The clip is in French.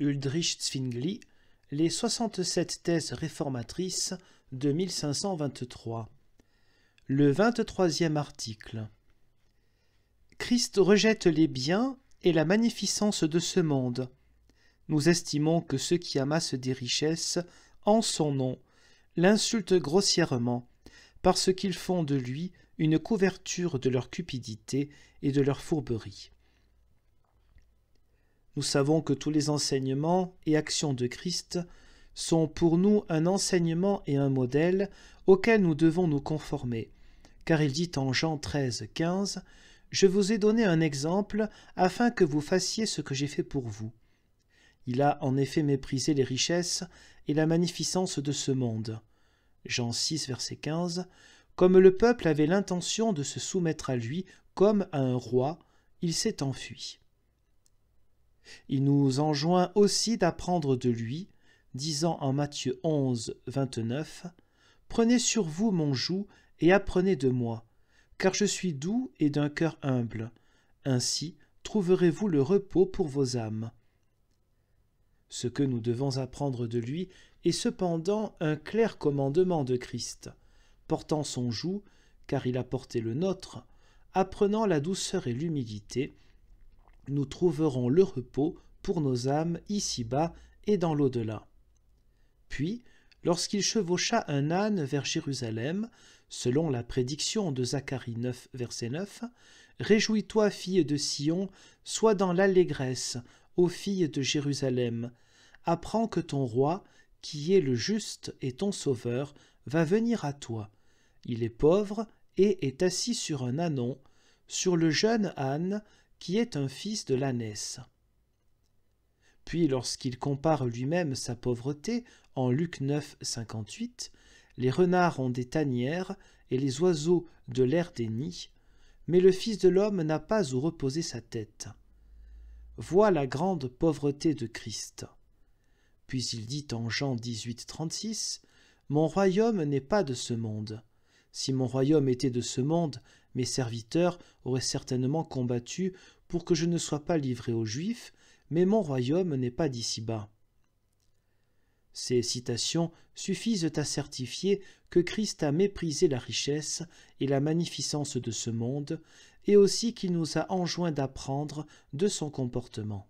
Uldrich Zwingli, les 67 thèses réformatrices de 1523. Le 23e article. Christ rejette les biens et la magnificence de ce monde. Nous estimons que ceux qui amassent des richesses en son nom l'insultent grossièrement, parce qu'ils font de lui une couverture de leur cupidité et de leur fourberie. Nous savons que tous les enseignements et actions de Christ sont pour nous un enseignement et un modèle auquel nous devons nous conformer. Car il dit en Jean 13, 15 Je vous ai donné un exemple afin que vous fassiez ce que j'ai fait pour vous. Il a en effet méprisé les richesses et la magnificence de ce monde. Jean 6, verset 15 Comme le peuple avait l'intention de se soumettre à lui comme à un roi, il s'est enfui. Il nous enjoint aussi d'apprendre de lui, disant en Matthieu 11, 29, Prenez sur vous mon joug et apprenez de moi, car je suis doux et d'un cœur humble. Ainsi trouverez-vous le repos pour vos âmes. Ce que nous devons apprendre de lui est cependant un clair commandement de Christ, portant son joug, car il a porté le nôtre, apprenant la douceur et l'humilité, nous trouverons le repos pour nos âmes ici-bas et dans l'au-delà. Puis, lorsqu'il chevaucha un âne vers Jérusalem, selon la prédiction de Zacharie 9, verset 9, Réjouis-toi, fille de Sion, sois dans l'allégresse, ô fille de Jérusalem. Apprends que ton roi, qui est le juste et ton sauveur, va venir à toi. Il est pauvre et est assis sur un ânon, sur le jeune âne, qui est un fils de l'ânesse. Puis lorsqu'il compare lui-même sa pauvreté, en Luc 9, 58, les renards ont des tanières et les oiseaux de l'air des nids, mais le Fils de l'homme n'a pas où reposer sa tête. Vois la grande pauvreté de Christ. Puis il dit en Jean 18, 36, Mon royaume n'est pas de ce monde. Si mon royaume était de ce monde, mes serviteurs auraient certainement combattu pour que je ne sois pas livré aux Juifs, mais mon royaume n'est pas d'ici-bas. Ces citations suffisent à certifier que Christ a méprisé la richesse et la magnificence de ce monde, et aussi qu'il nous a enjoint d'apprendre de son comportement.